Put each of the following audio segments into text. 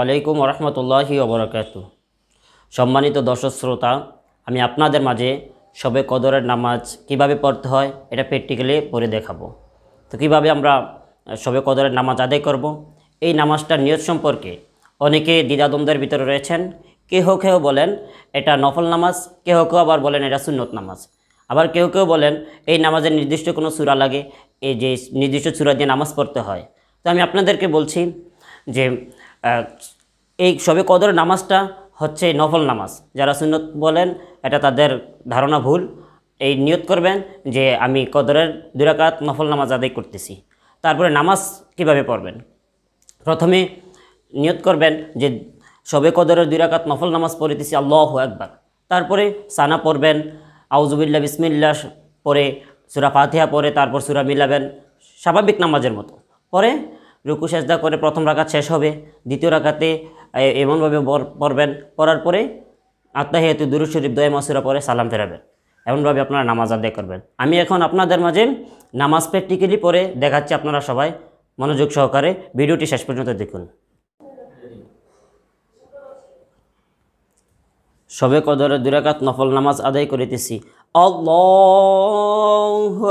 আলাইকুম রহমতুল্লাহি ওবরাকাত সম্মানিত দর্শক শ্রোতা আমি আপনাদের মাঝে সবে কদরের নামাজ কিভাবে পড়তে হয় এটা প্র্যাকটিক্যালি পড়ে দেখাবো তো কিভাবে আমরা সবে কদরের নামাজ আদায় করব। এই নামাজটার নিয়ত সম্পর্কে অনেকে দ্বিধাদ্বন্দ্বের ভিতরে রয়েছেন কেহ কেউ বলেন এটা নফল নামাজ কেহ কেউ আবার বলেন এটা সুন্নত নামাজ আবার কেউ কেউ বলেন এই নামাজের নির্দিষ্ট কোনো চূড়া লাগে এই যে নির্দিষ্ট চূড়া দিয়ে নামাজ পড়তে হয় তো আমি আপনাদেরকে বলছি যে এই সবে কদর নামাজটা হচ্ছে নফল নামাজ যারা সুন্নত বলেন এটা তাদের ধারণা ভুল এই নিয়ত করবেন যে আমি কদরের দুরাকাত নফল নামাজ আদায় করতেছি তারপরে নামাজ কিভাবে পড়বেন প্রথমে নিয়ত করবেন যে সবে কদরের দুরাকাত নফল নামাজ পড়িতেছি আল্লাহ একবার তারপরে সানা পড়বেন আউজুবিল্লা বিসমিল্লা পরে সুরা ফাতিহা পরে তারপর সুরা মিলাবেন স্বাভাবিক নামাজের মতো পরে রুকু সেজদা করে প্রথম রাখাত শেষ হবে দ্বিতীয় রাখাতে এমনভাবে পড়বেন পড়ার পরে আত্মাহিয়াতু দুরু শরীফ দয়া মাসুরা পরে সালাম ফেরাবেন এমনভাবে আপনারা নামাজ আদায় করবেন আমি এখন আপনাদের মাঝে নামাজ প্র্যাকটিক্যালি পরে দেখাচ্ছি আপনারা সবাই মনোযোগ সহকারে ভিডিওটি শেষ পর্যন্ত দেখুন সবে কদরে দুরাকাত নফল নামাজ আদায় করিতেছি আল্লাহ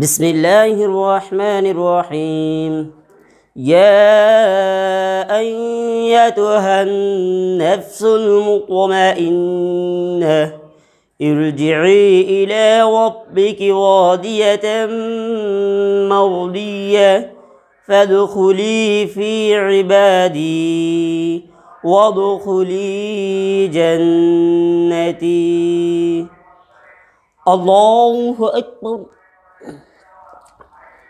بسم الله الرحمن الرحيم يا أيتها النفس المطمئنة ارجعي إلى ربك راضية مرضية فادخلي في عبادي وادخلي جنتي الله أكبر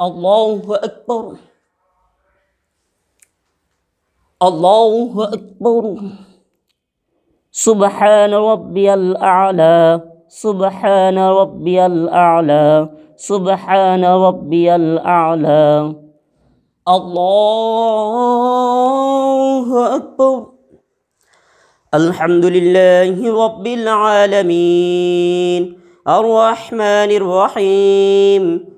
الله أكبر الله أكبر سبحان ربي الأعلى سبحان ربي الأعلى سبحان ربي الأعلى الله أكبر الحمد لله رب العالمين الرحمن الرحيم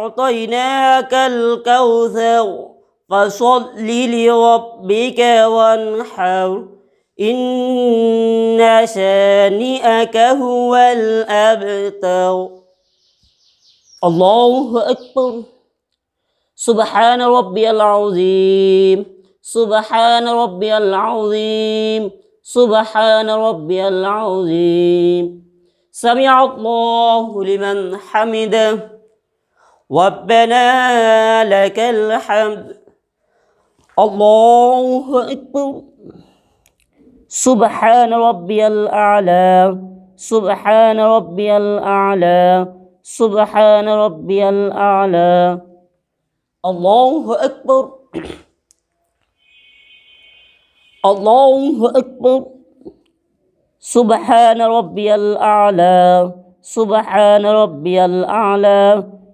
أعطيناك الكوثر فصل لربك وانحر إن شانئك هو الأبتر الله أكبر سبحان ربي العظيم سبحان ربي العظيم سبحان ربي العظيم سمع الله لمن حمده ربنا لك الحمد الله أكبر سبحان ربي الأعلى سبحان ربي الأعلى سبحان ربي الأعلى الله أكبر الله أكبر سبحان ربي الأعلى سبحان ربي الأعلى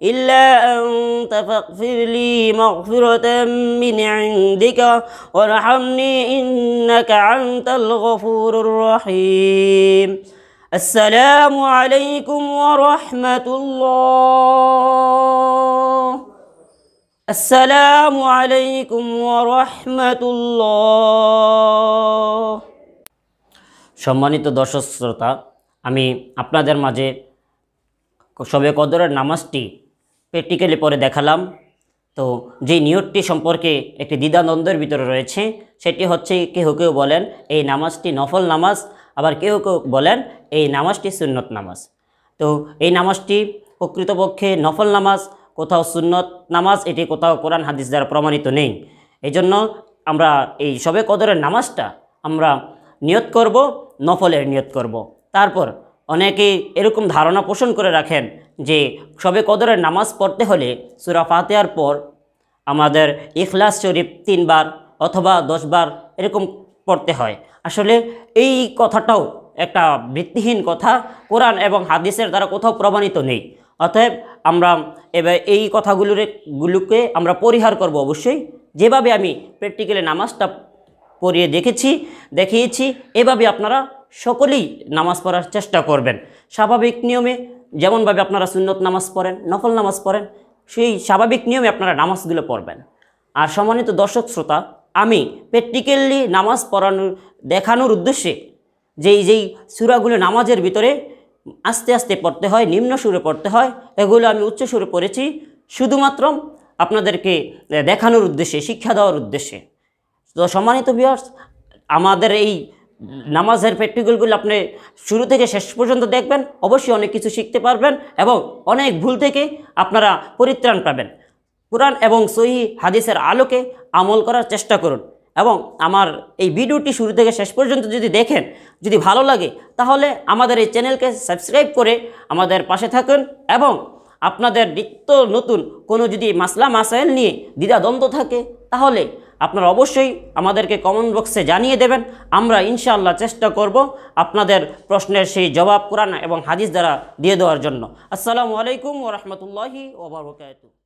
إلا أن فاغفر لي مغفرة من عندك وارحمني إنك أنت الغفور الرحيم السلام عليكم ورحمة الله السلام عليكم ورحمة الله সম্মানিত দর্শক শ্রোতা আমি আপনাদের মাঝে শবে কদরের নামাজটি প্র্যাকটিক্যালি পরে দেখালাম তো যে নিয়তটি সম্পর্কে একটি দ্বিধানন্দের ভিতরে রয়েছে সেটি হচ্ছে কেউ কেউ বলেন এই নামাজটি নফল নামাজ আবার কেউ কেউ বলেন এই নামাজটি সুন্নত নামাজ তো এই নামাজটি প্রকৃতপক্ষে নফল নামাজ কোথাও সুন্নত নামাজ এটি কোথাও কোরআন হাদিস দ্বারা প্রমাণিত নেই এজন্য আমরা এই সবে কদরের নামাজটা আমরা নিয়ত করব নফলের নিয়ত করব তারপর অনেকেই এরকম ধারণা পোষণ করে রাখেন যে সবে কদরের নামাজ পড়তে হলে সুরা ফাতেয়ার পর আমাদের ইখলাস শরীফ তিনবার অথবা দশবার এরকম পড়তে হয় আসলে এই কথাটাও একটা ভিত্তিহীন কথা কোরআন এবং হাদিসের দ্বারা কোথাও প্রমাণিত নেই অতএব আমরা এবার এই কথাগুলোর গুলোকে আমরা পরিহার করব অবশ্যই যেভাবে আমি প্র্যাকটিক্যালি নামাজটা পড়িয়ে দেখেছি দেখিয়েছি এভাবে আপনারা সকলেই নামাজ পড়ার চেষ্টা করবেন স্বাভাবিক নিয়মে যেমনভাবে আপনারা সুন্নত নামাজ পড়েন নকল নামাজ পড়েন সেই স্বাভাবিক নিয়মে আপনারা নামাজগুলো পড়বেন আর সম্মানিত দর্শক শ্রোতা আমি প্র্যাকটিক্যালি নামাজ পড়ানোর দেখানোর উদ্দেশ্যে যেই যেই সুরাগুলো নামাজের ভিতরে আস্তে আস্তে পড়তে হয় নিম্ন সুরে পড়তে হয় এগুলো আমি উচ্চ সুরে পড়েছি শুধুমাত্র আপনাদেরকে দেখানোর উদ্দেশ্যে শিক্ষা দেওয়ার উদ্দেশ্যে তো সম্মানিত বিয়ার্স আমাদের এই নামাজের প্র্যাকটিক্যালগুলো আপনি শুরু থেকে শেষ পর্যন্ত দেখবেন অবশ্যই অনেক কিছু শিখতে পারবেন এবং অনেক ভুল থেকে আপনারা পরিত্রাণ পাবেন কোরআন এবং সহি হাদিসের আলোকে আমল করার চেষ্টা করুন এবং আমার এই ভিডিওটি শুরু থেকে শেষ পর্যন্ত যদি দেখেন যদি ভালো লাগে তাহলে আমাদের এই চ্যানেলকে সাবস্ক্রাইব করে আমাদের পাশে থাকুন এবং আপনাদের নিত্য নতুন কোনো যদি মাসলা মাসাইল নিয়ে দ্বিধাদ্বন্দ্ব থাকে তাহলে আপনারা অবশ্যই আমাদেরকে কমেন্ট বক্সে জানিয়ে দেবেন আমরা ইনশাআল্লাহ চেষ্টা করব আপনাদের প্রশ্নের সেই জবাব কোরআন এবং হাদিস দ্বারা দিয়ে দেওয়ার জন্য আসসালামু আলাইকুম ওরহমতুল্লাহি ওবরকাত